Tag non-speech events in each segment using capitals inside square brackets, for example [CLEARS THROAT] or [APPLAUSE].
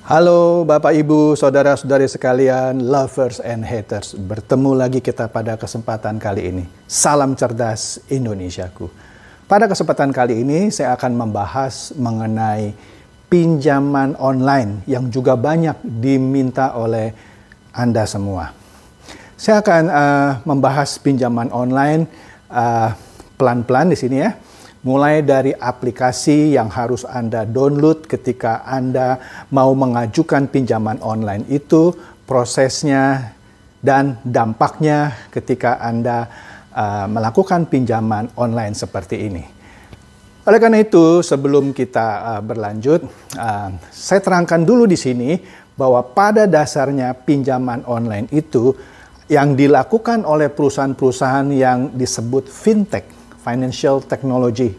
Halo Bapak Ibu, Saudara-saudari sekalian, lovers and haters. Bertemu lagi kita pada kesempatan kali ini. Salam cerdas Indonesiaku. Pada kesempatan kali ini saya akan membahas mengenai pinjaman online yang juga banyak diminta oleh Anda semua. Saya akan uh, membahas pinjaman online eh, pelan-pelan uh, pelan -pelan di sini ya mulai dari aplikasi yang harus Anda download ketika Anda mau mengajukan pinjaman online itu, prosesnya dan dampaknya ketika Anda uh, melakukan pinjaman online seperti ini. Oleh karena itu, sebelum kita uh, berlanjut, uh, saya terangkan dulu di sini bahwa pada dasarnya pinjaman online itu yang dilakukan oleh perusahaan-perusahaan yang disebut fintech financial technology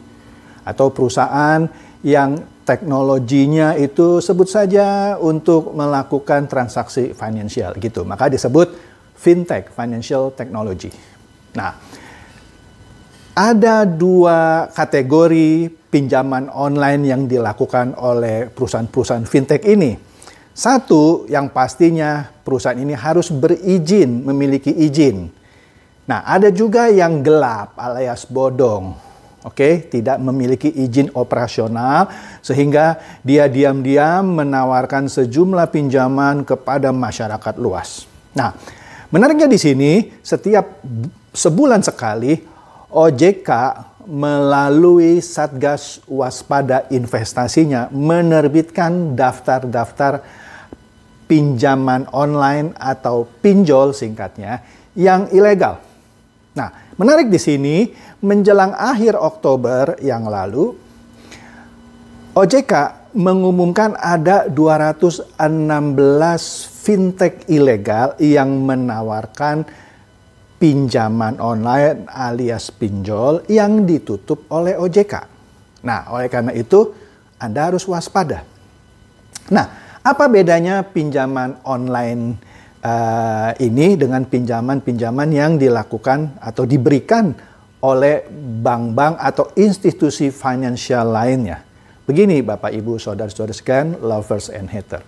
atau perusahaan yang teknologinya itu sebut saja untuk melakukan transaksi finansial gitu. Maka disebut fintech, financial technology. Nah, ada dua kategori pinjaman online yang dilakukan oleh perusahaan-perusahaan fintech ini. Satu, yang pastinya perusahaan ini harus berizin, memiliki izin Nah, ada juga yang gelap alias bodong. Oke, okay? tidak memiliki izin operasional sehingga dia diam-diam menawarkan sejumlah pinjaman kepada masyarakat luas. Nah, menariknya di sini setiap sebulan sekali OJK melalui Satgas Waspada Investasinya menerbitkan daftar-daftar pinjaman online atau pinjol singkatnya yang ilegal Menarik di sini, menjelang akhir Oktober yang lalu, OJK mengumumkan ada 216 fintech ilegal yang menawarkan pinjaman online alias pinjol yang ditutup oleh OJK. Nah, oleh karena itu Anda harus waspada. Nah, apa bedanya pinjaman online uh, ini dengan pinjaman-pinjaman yang dilakukan atau diberikan oleh bank-bank atau institusi finansial lainnya. Begini Bapak Ibu Saudara-saudara sekalian, lovers and haters.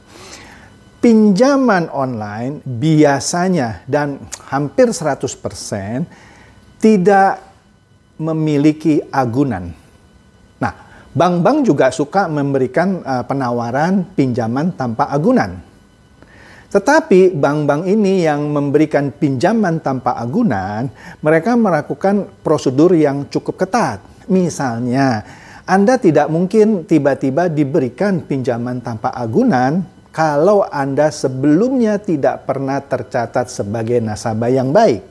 Pinjaman online biasanya dan hampir 100% tidak memiliki agunan. Nah, bank-bank juga suka memberikan eh, penawaran pinjaman tanpa agunan tetapi bank-bank ini yang memberikan pinjaman tanpa agunan, mereka melakukan prosedur yang cukup ketat. Misalnya, Anda tidak mungkin tiba-tiba diberikan pinjaman tanpa agunan kalau Anda sebelumnya tidak pernah tercatat sebagai nasabah yang baik.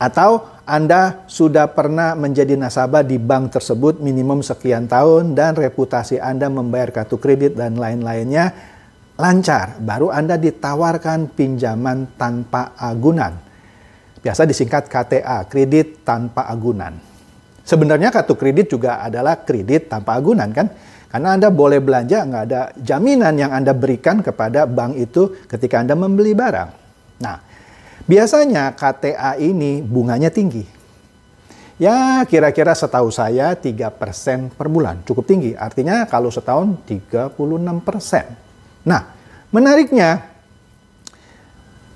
Atau Anda sudah pernah menjadi nasabah di bank tersebut minimum sekian tahun dan reputasi Anda membayar kartu kredit dan lain-lainnya lancar, baru Anda ditawarkan pinjaman tanpa agunan. Biasa disingkat KTA, kredit tanpa agunan. Sebenarnya kartu kredit juga adalah kredit tanpa agunan kan? Karena Anda boleh belanja, nggak ada jaminan yang Anda berikan kepada bank itu ketika Anda membeli barang. Nah, biasanya KTA ini bunganya tinggi. Ya, kira-kira setahu saya 3% per bulan. Cukup tinggi. Artinya kalau setahun 36%. Nah, menariknya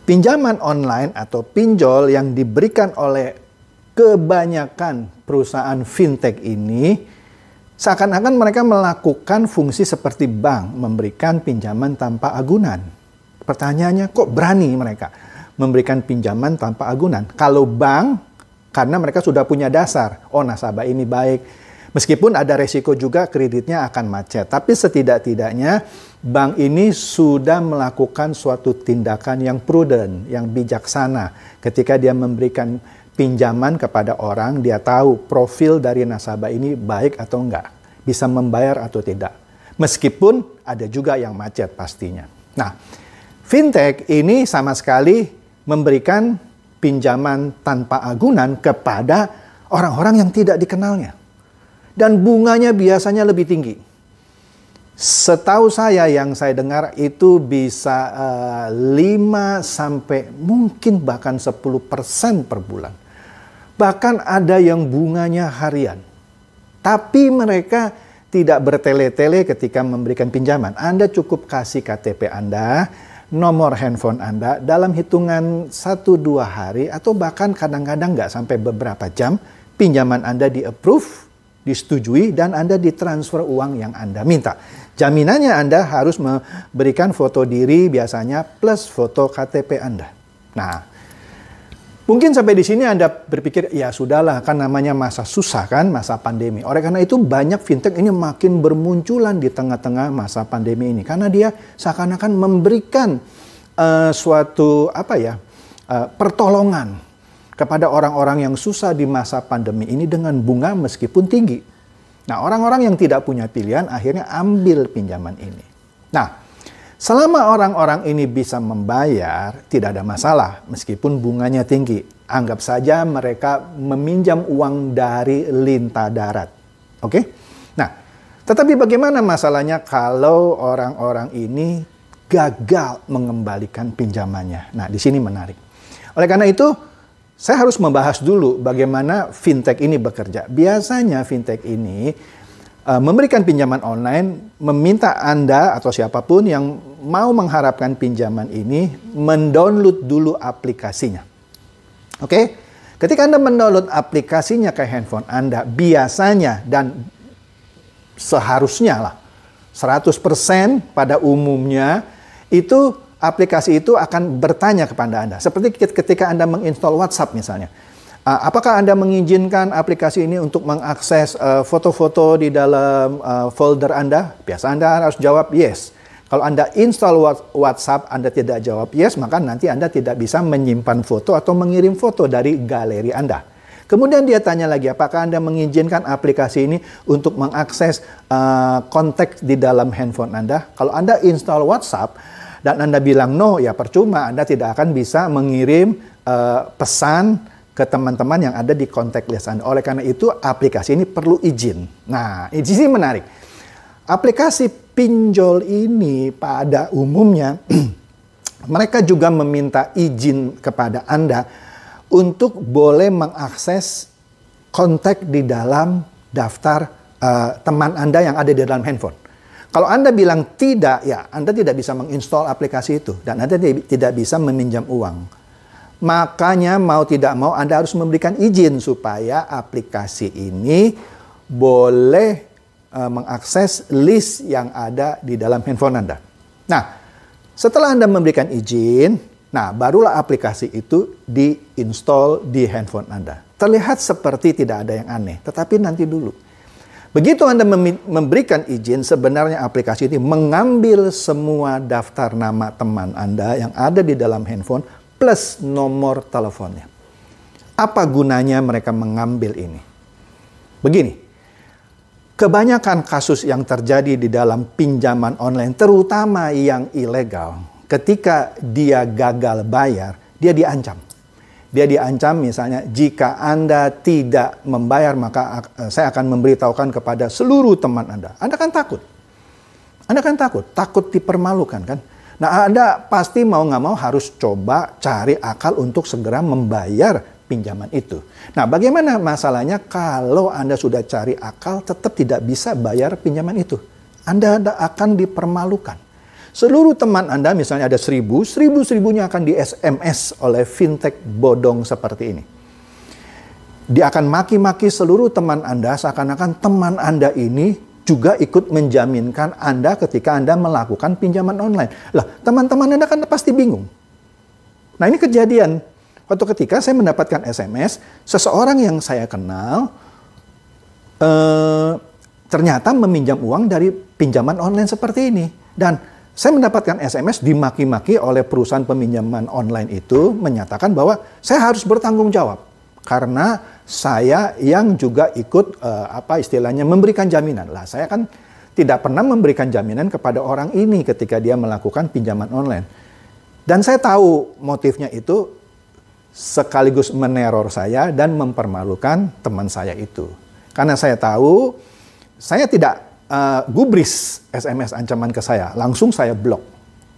pinjaman online atau pinjol yang diberikan oleh kebanyakan perusahaan fintech ini seakan-akan mereka melakukan fungsi seperti bank memberikan pinjaman tanpa agunan. Pertanyaannya kok berani mereka memberikan pinjaman tanpa agunan? Kalau bank karena mereka sudah punya dasar, oh nasabah ini baik, Meskipun ada resiko juga kreditnya akan macet, tapi setidak-tidaknya bank ini sudah melakukan suatu tindakan yang prudent, yang bijaksana ketika dia memberikan pinjaman kepada orang, dia tahu profil dari nasabah ini baik atau enggak, bisa membayar atau tidak. Meskipun ada juga yang macet pastinya. Nah, fintech ini sama sekali memberikan pinjaman tanpa agunan kepada orang-orang yang tidak dikenalnya dan bunganya biasanya lebih tinggi. Setahu saya yang saya dengar itu bisa uh, eh, 5 sampai mungkin bahkan 10% per bulan. Bahkan ada yang bunganya harian. Tapi mereka tidak bertele-tele ketika memberikan pinjaman. Anda cukup kasih KTP Anda, nomor handphone Anda dalam hitungan 1-2 hari atau bahkan kadang-kadang nggak sampai beberapa jam pinjaman Anda di approve disetujui dan Anda ditransfer uang yang Anda minta. Jaminannya Anda harus memberikan foto diri biasanya plus foto KTP Anda. Nah, Mungkin sampai di sini Anda berpikir, ya sudahlah, kan namanya masa susah kan, masa pandemi. Oleh karena itu banyak fintech ini makin bermunculan di tengah-tengah masa pandemi ini. Karena dia seakan-akan memberikan uh, suatu apa ya uh, pertolongan kepada orang-orang yang susah di masa pandemi ini dengan bunga meskipun tinggi. Nah, orang-orang yang tidak punya pilihan akhirnya ambil pinjaman ini. Nah, selama orang-orang ini bisa membayar, tidak ada masalah meskipun bunganya tinggi. Anggap saja mereka meminjam uang dari lintah darat. Oke? Nah, tetapi bagaimana masalahnya kalau orang-orang ini gagal mengembalikan pinjamannya? Nah, di sini menarik. Oleh karena itu, saya harus membahas dulu bagaimana fintech ini bekerja. Biasanya fintech ini uh, memberikan pinjaman online, meminta Anda atau siapapun yang mau mengharapkan pinjaman ini mendownload dulu aplikasinya. Oke? Okay? Ketika Anda mendownload aplikasinya ke handphone Anda, biasanya dan seharusnya lah 100% pada umumnya itu aplikasi itu akan bertanya kepada Anda. Seperti ketika Anda menginstall WhatsApp misalnya. Ah, apakah Anda mengizinkan aplikasi ini untuk mengakses eh, foto-foto di dalam eh, folder Anda? Biasa Anda harus jawab yes. Kalau Anda install WhatsApp, Anda tidak jawab yes, maka nanti Anda tidak bisa menyimpan foto atau mengirim foto dari galeri Anda. Kemudian dia tanya lagi, apakah Anda mengizinkan aplikasi ini untuk mengakses uh, kontak di dalam handphone Anda? Kalau Anda install WhatsApp, dan Anda bilang no, ya percuma Anda tidak akan bisa mengirim uh, pesan ke teman-teman yang ada di kontak list Anda. Oleh karena itu, aplikasi ini perlu izin. Nah, izin ini menarik. Aplikasi pinjol ini pada umumnya [CLEARS THROAT] mereka juga meminta izin kepada Anda untuk boleh mengakses kontak di dalam daftar uh, teman Anda yang ada di dalam handphone. Kalau Anda bilang tidak, ya Anda tidak bisa menginstall aplikasi itu dan Anda tidak bisa meminjam uang. Makanya mau tidak mau Anda harus memberikan izin supaya aplikasi ini boleh uh, mengakses list yang ada di dalam handphone Anda. Nah, setelah Anda memberikan izin, nah barulah aplikasi itu diinstall di handphone Anda. Terlihat seperti tidak ada yang aneh, tetapi nanti dulu Begitu Anda memberikan izin, sebenarnya aplikasi ini mengambil semua daftar nama teman Anda yang ada di dalam handphone plus nomor teleponnya. Apa gunanya mereka mengambil ini? Begini, kebanyakan kasus yang terjadi di dalam pinjaman online, terutama yang ilegal, ketika dia gagal bayar, dia diancam dia diancam misalnya jika Anda tidak membayar maka eh, saya akan memberitahukan kepada seluruh teman Anda. Anda kan takut. Anda kan takut, takut dipermalukan kan. Nah Anda pasti mau nggak mau harus coba cari akal untuk segera membayar pinjaman itu. Nah bagaimana masalahnya kalau Anda sudah cari akal tetap tidak bisa bayar pinjaman itu. Anda akan dipermalukan. Seluruh teman Anda, misalnya ada seribu, seribu-seribunya akan di SMS oleh fintech bodong seperti ini. Dia akan maki-maki seluruh teman Anda, seakan-akan teman Anda ini juga ikut menjaminkan Anda ketika Anda melakukan pinjaman online. Lah, teman-teman Anda kan pasti bingung. Nah, ini kejadian. Waktu ketika saya mendapatkan SMS, seseorang yang saya kenal eh, ternyata meminjam uang dari pinjaman online seperti ini. Dan saya mendapatkan SMS dimaki-maki oleh perusahaan peminjaman online itu menyatakan bahwa saya harus bertanggung jawab karena saya yang juga ikut uh, apa istilahnya memberikan jaminan. Lah saya kan tidak pernah memberikan jaminan kepada orang ini ketika dia melakukan pinjaman online. Dan saya tahu motifnya itu sekaligus meneror saya dan mempermalukan teman saya itu. Karena saya tahu saya tidak uh, gubris SMS ancaman ke saya, langsung saya blok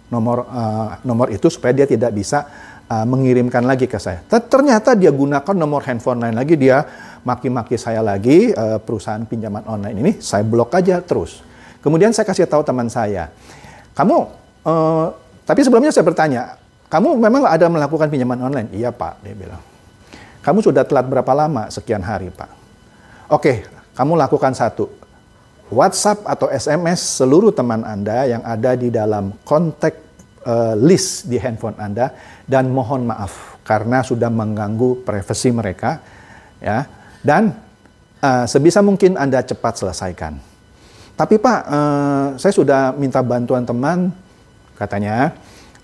nomor uh, nomor itu supaya dia tidak bisa uh, mengirimkan lagi ke saya. Ternyata dia gunakan nomor handphone lain lagi, dia maki-maki saya lagi uh, perusahaan pinjaman online ini, saya blok aja terus. Kemudian saya kasih tahu teman saya, kamu uh, tapi sebelumnya saya bertanya, kamu memang ada melakukan pinjaman online? Iya pak, dia bilang. Kamu sudah telat berapa lama? Sekian hari pak. Oke, kamu lakukan satu WhatsApp atau SMS seluruh teman Anda yang ada di dalam kontak eh, list di handphone Anda dan mohon maaf karena sudah mengganggu privasi mereka ya dan uh, sebisa mungkin Anda cepat selesaikan. Tapi Pak, uh, saya sudah minta bantuan teman katanya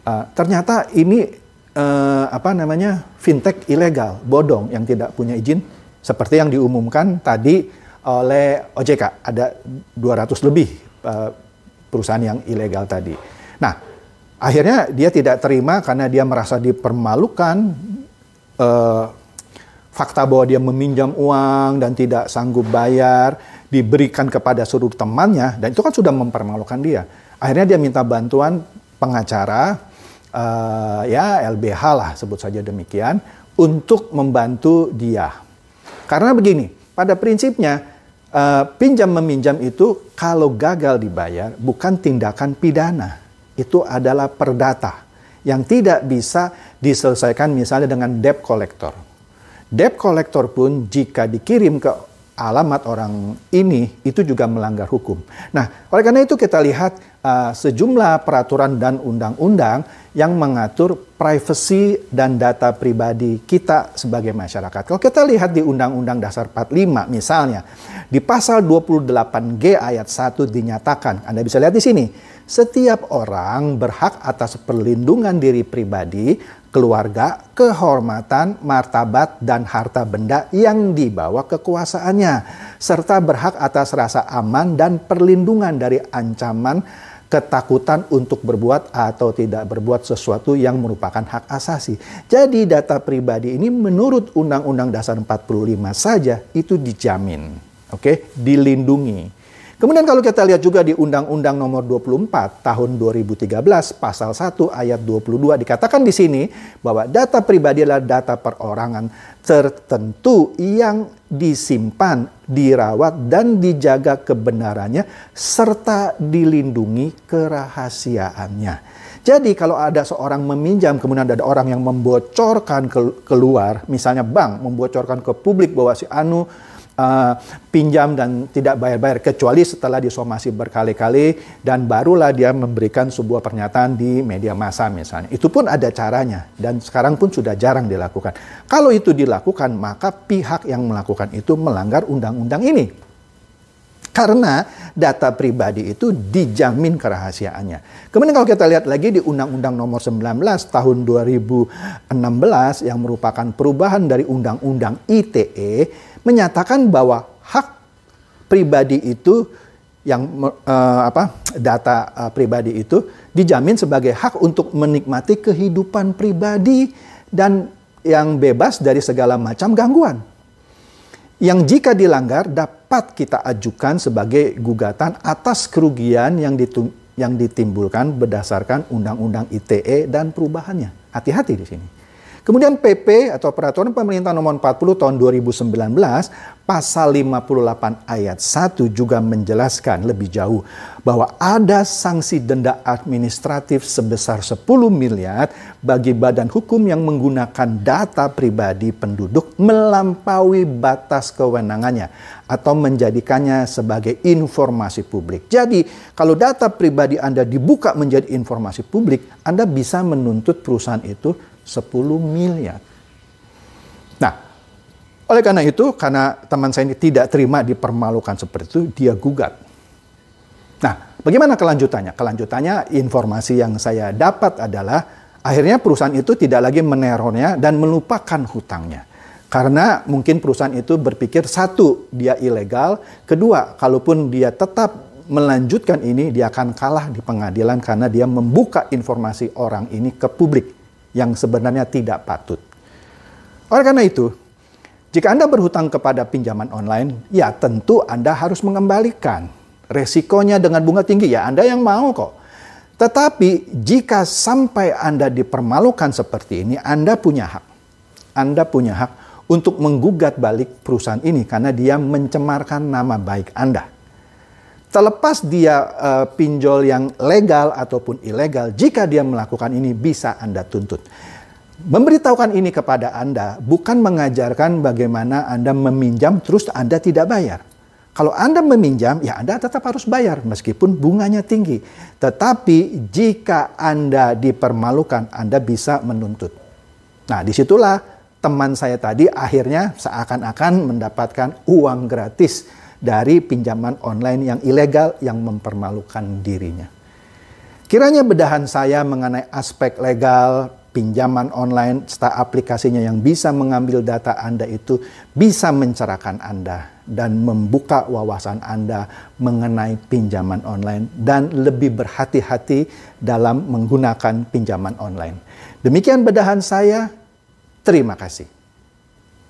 uh, ternyata ini uh, apa namanya fintech ilegal, bodong yang tidak punya izin seperti yang diumumkan tadi oleh OJK. Ada 200 lebih eh, perusahaan yang ilegal tadi. Nah, akhirnya dia tidak terima karena dia merasa dipermalukan uh, fakta bahwa dia meminjam uang dan tidak sanggup bayar diberikan kepada seluruh temannya dan itu kan sudah mempermalukan dia. Akhirnya dia minta bantuan pengacara uh, ya LBH lah sebut saja demikian untuk membantu dia. Karena begini, pada prinsipnya uh, pinjam meminjam itu kalau gagal dibayar bukan tindakan pidana. Itu adalah perdata yang tidak bisa diselesaikan misalnya dengan debt collector. Debt collector pun jika dikirim ke alamat orang ini itu juga melanggar hukum. Nah, oleh karena itu kita lihat uh, sejumlah peraturan dan undang-undang yang mengatur privasi dan data pribadi kita sebagai masyarakat. Kalau kita lihat di Undang-Undang Dasar 45 misalnya, di pasal 28G ayat 1 dinyatakan, Anda bisa lihat di sini, setiap orang berhak atas perlindungan diri pribadi keluarga, kehormatan, martabat, dan harta benda yang dibawa kekuasaannya, serta berhak atas rasa aman dan perlindungan dari ancaman ketakutan untuk berbuat atau tidak berbuat sesuatu yang merupakan hak asasi. Jadi data pribadi ini menurut Undang-Undang Dasar 45 saja itu dijamin, oke, okay? dilindungi. Kemudian kalau kita lihat juga di Undang-Undang Nomor 24 Tahun 2013 Pasal 1 Ayat 22 dikatakan di sini bahwa data pribadi adalah data perorangan tertentu yang disimpan, dirawat dan dijaga kebenarannya serta dilindungi kerahasiaannya. Jadi kalau ada seorang meminjam kemudian ada orang yang membocorkan keluar, misalnya bank membocorkan ke publik bahwa si Anu Eh, pinjam dan tidak bayar-bayar kecuali setelah disomasi berkali-kali dan barulah dia memberikan sebuah pernyataan di media massa misalnya. Itu pun ada caranya dan sekarang pun sudah jarang dilakukan. Kalau itu dilakukan maka pihak yang melakukan itu melanggar undang-undang ini. Karena data pribadi itu dijamin kerahasiaannya. Kemudian kalau kita lihat lagi di Undang-Undang Nomor 19 Tahun 2016 yang merupakan perubahan dari Undang-Undang ITE menyatakan bahwa hak pribadi itu yang uh, apa data uh, pribadi itu dijamin sebagai hak untuk menikmati kehidupan pribadi dan yang bebas dari segala macam gangguan. Yang jika dilanggar dapat kita ajukan sebagai gugatan atas kerugian yang yang ditimbulkan berdasarkan undang-undang ITE dan perubahannya. Hati-hati di sini. Kemudian PP atau Peraturan Pemerintah Nomor 40 Tahun 2019 pasal 58 ayat 1 juga menjelaskan lebih jauh bahwa ada sanksi denda administratif sebesar 10 miliar bagi badan hukum yang menggunakan data pribadi penduduk melampaui batas kewenangannya atau menjadikannya sebagai informasi publik. Jadi, kalau data pribadi Anda dibuka menjadi informasi publik, Anda bisa menuntut perusahaan itu 10 miliar. Nah, oleh karena itu, karena teman saya ini tidak terima dipermalukan seperti itu, dia gugat. Nah, bagaimana kelanjutannya? Kelanjutannya informasi yang saya dapat adalah akhirnya perusahaan itu tidak lagi menerornya dan melupakan hutangnya. Karena mungkin perusahaan itu berpikir satu, dia ilegal, kedua, kalaupun dia tetap melanjutkan ini, dia akan kalah di pengadilan karena dia membuka informasi orang ini ke publik yang sebenarnya tidak patut. Oleh karena itu, jika Anda berhutang kepada pinjaman online, ya tentu Anda harus mengembalikan. Resikonya dengan bunga tinggi, ya Anda yang mau kok. Tetapi jika sampai Anda dipermalukan seperti ini, Anda punya hak. Anda punya hak untuk menggugat balik perusahaan ini karena dia mencemarkan nama baik Anda. Terlepas dia uh, pinjol yang legal ataupun ilegal, jika dia melakukan ini bisa Anda tuntut. Memberitahukan ini kepada Anda bukan mengajarkan bagaimana Anda meminjam terus Anda tidak bayar. Kalau Anda meminjam, ya Anda tetap harus bayar meskipun bunganya tinggi. Tetapi jika Anda dipermalukan, Anda bisa menuntut. Nah, disitulah teman saya tadi akhirnya seakan-akan mendapatkan uang gratis dari pinjaman online yang ilegal yang mempermalukan dirinya. Kiranya bedahan saya mengenai aspek legal, pinjaman online, serta aplikasinya yang bisa mengambil data Anda itu bisa mencerahkan Anda dan membuka wawasan Anda mengenai pinjaman online dan lebih berhati-hati dalam menggunakan pinjaman online. Demikian bedahan saya. Terima kasih.